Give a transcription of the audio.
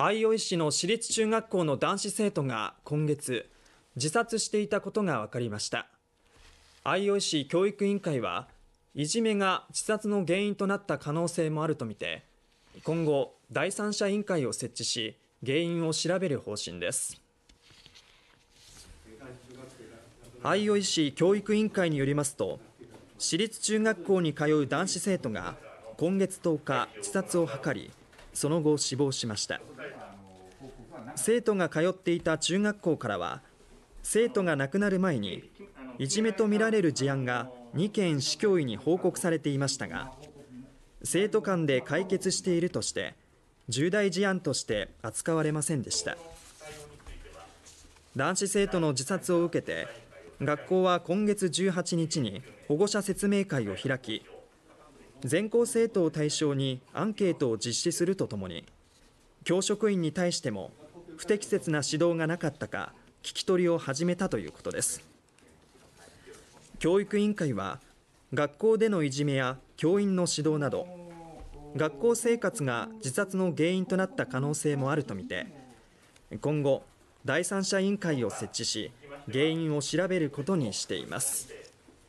相生市の私立中学校の男子生徒が今月自殺していたことが分かりました相生市教育委員会はいじめが自殺の原因となった可能性もあるとみて今後第三者委員会を設置し原因を調べる方針です相生市教育委員会によりますと私立中学校に通う男子生徒が今月10日自殺を図りその後死亡しました生徒が通っていた中学校からは生徒が亡くなる前にいじめとみられる事案が2件市教委に報告されていましたが生徒間で解決しているとして重大事案として扱われませんでした男子生徒の自殺を受けて学校は今月18日に保護者説明会を開き全校生徒を対象にアンケートを実施するとともに教職員に対しても不適切な指導がなかったか聞き取りを始めたということです教育委員会は学校でのいじめや教員の指導など学校生活が自殺の原因となった可能性もあるとみて今後第三者委員会を設置し原因を調べることにしています。